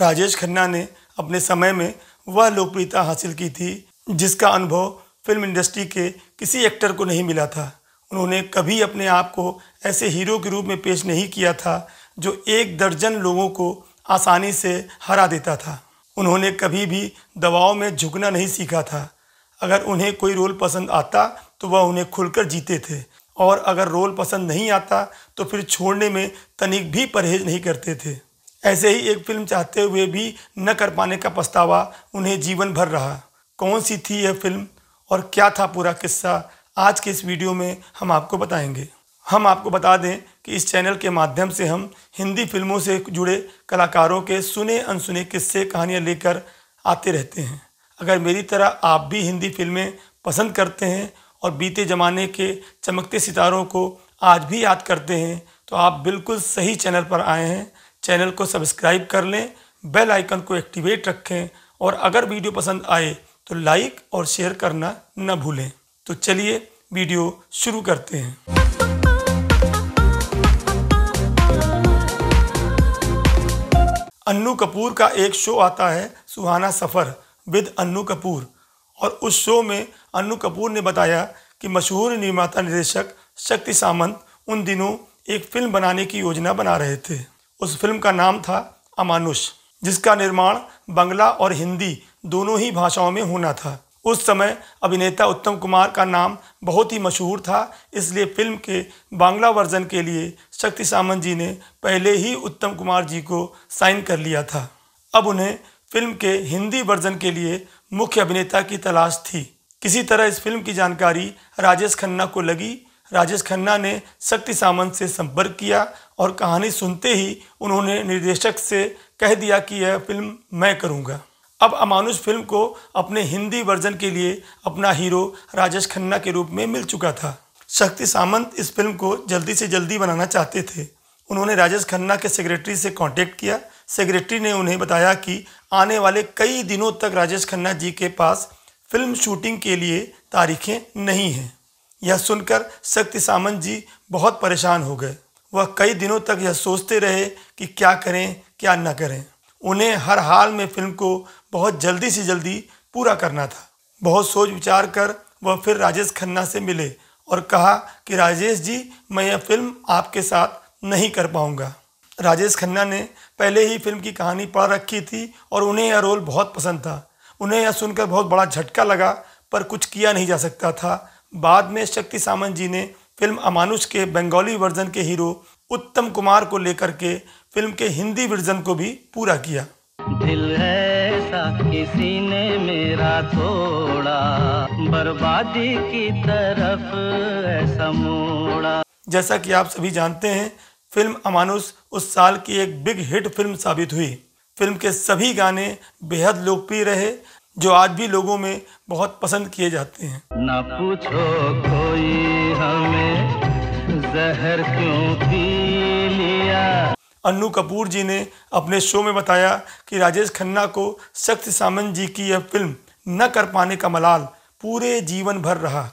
राजेश खन्ना ने अपने समय में वह लोकप्रियता हासिल की थी जिसका अनुभव फिल्म इंडस्ट्री के किसी एक्टर को नहीं मिला था उन्होंने कभी अपने आप को ऐसे हीरो के रूप में पेश नहीं किया था जो एक दर्जन लोगों को आसानी से हरा देता था उन्होंने कभी भी दबाव में झुकना नहीं सीखा था अगर उन्हें कोई रोल पसंद आता तो वह उन्हें खुलकर जीते थे और अगर रोल पसंद नहीं आता तो फिर छोड़ने में तनिक भी परहेज नहीं करते थे ऐसे ही एक फिल्म चाहते हुए भी न कर पाने का पछतावा उन्हें जीवन भर रहा कौन सी थी यह फिल्म और क्या था पूरा किस्सा आज के इस वीडियो में हम आपको बताएंगे हम आपको बता दें कि इस चैनल के माध्यम से हम हिंदी फिल्मों से जुड़े कलाकारों के सुने अनसुने किस्से कहानियाँ लेकर आते रहते हैं अगर मेरी तरह आप भी हिंदी फिल्में पसंद करते हैं और बीते ज़माने के चमकते सितारों को आज भी याद करते हैं तो आप बिल्कुल सही चैनल पर आए हैं चैनल को सब्सक्राइब कर लें बेल आइकन को एक्टिवेट रखें और अगर वीडियो पसंद आए तो लाइक और शेयर करना न भूलें तो चलिए वीडियो शुरू करते हैं अन्नू कपूर का एक शो आता है सुहाना सफ़र विद अन्नू कपूर और उस शो में अन्नू कपूर ने बताया कि मशहूर निर्माता निर्देशक शक्ति सामंत उन दिनों एक फिल्म बनाने की योजना बना रहे थे उस फिल्म का नाम था अमानुष जिसका निर्माण बंगला और हिंदी दोनों ही भाषाओं में होना था उस समय अभिनेता उत्तम कुमार का नाम बहुत ही मशहूर था इसलिए फिल्म के बांग्ला वर्जन के लिए शक्ति सामंत जी ने पहले ही उत्तम कुमार जी को साइन कर लिया था अब उन्हें फिल्म के हिंदी वर्जन के लिए मुख्य अभिनेता की तलाश थी किसी तरह इस फिल्म की जानकारी राजेश खन्ना को लगी राजेश खन्ना ने शक्ति सामंत से संपर्क किया और कहानी सुनते ही उन्होंने निर्देशक से कह दिया कि यह फिल्म मैं करूँगा अब अमानुष फिल्म को अपने हिंदी वर्जन के लिए अपना हीरो राजेश खन्ना के रूप में मिल चुका था शक्ति सामंत इस फिल्म को जल्दी से जल्दी बनाना चाहते थे उन्होंने राजेश खन्ना के सेक्रेटरी से कांटेक्ट किया सेक्रेटरी ने उन्हें बताया कि आने वाले कई दिनों तक राजेश खन्ना जी के पास फिल्म शूटिंग के लिए तारीखें नहीं हैं यह सुनकर शक्ति सामंत जी बहुत परेशान हो गए वह कई दिनों तक यह सोचते रहे कि क्या करें क्या न करें उन्हें हर हाल में फिल्म को बहुत जल्दी से जल्दी पूरा करना था बहुत सोच विचार कर वह फिर राजेश खन्ना से मिले और कहा कि राजेश जी मैं यह फिल्म आपके साथ नहीं कर पाऊंगा राजेश खन्ना ने पहले ही फिल्म की कहानी पढ़ रखी थी और उन्हें यह रोल बहुत पसंद था उन्हें यह सुनकर बहुत बड़ा झटका लगा पर कुछ किया नहीं जा सकता था बाद में शक्ति सामंत जी ने फिल्म अमानुष के बंगाली वर्जन के हीरो उत्तम कुमार को लेकर के फिल्म के हिंदी वर्जन को भी पूरा किया दिल ऐसा किसी ने मेरा थोड़ा बर्बादी की तरफ ऐसा मोड़ा जैसा कि आप सभी जानते हैं फिल्म अमानुष उस साल की एक बिग हिट फिल्म साबित हुई फिल्म के सभी गाने बेहद लोकप्रिय रहे जो आज भी लोगों में बहुत पसंद किए जाते हैं ना पूछो कोई हमें जहर क्यों पी लिया अन्नू कपूर जी ने अपने शो में बताया कि राजेश खन्ना को सख्त सामंत जी की यह फिल्म न कर पाने का मलाल पूरे जीवन भर रहा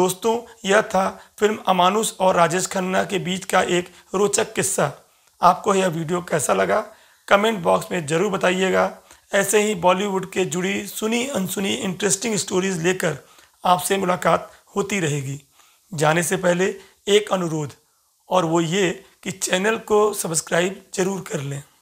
दोस्तों यह था फिल्म अमानुष और राजेश खन्ना के बीच का एक रोचक किस्सा आपको यह वीडियो कैसा लगा कमेंट बॉक्स में ज़रूर बताइएगा ऐसे ही बॉलीवुड के जुड़ी सुनी अनसुनी इंटरेस्टिंग स्टोरीज लेकर आपसे मुलाकात होती रहेगी जाने से पहले एक अनुरोध और वो ये कि चैनल को सब्सक्राइब जरूर कर लें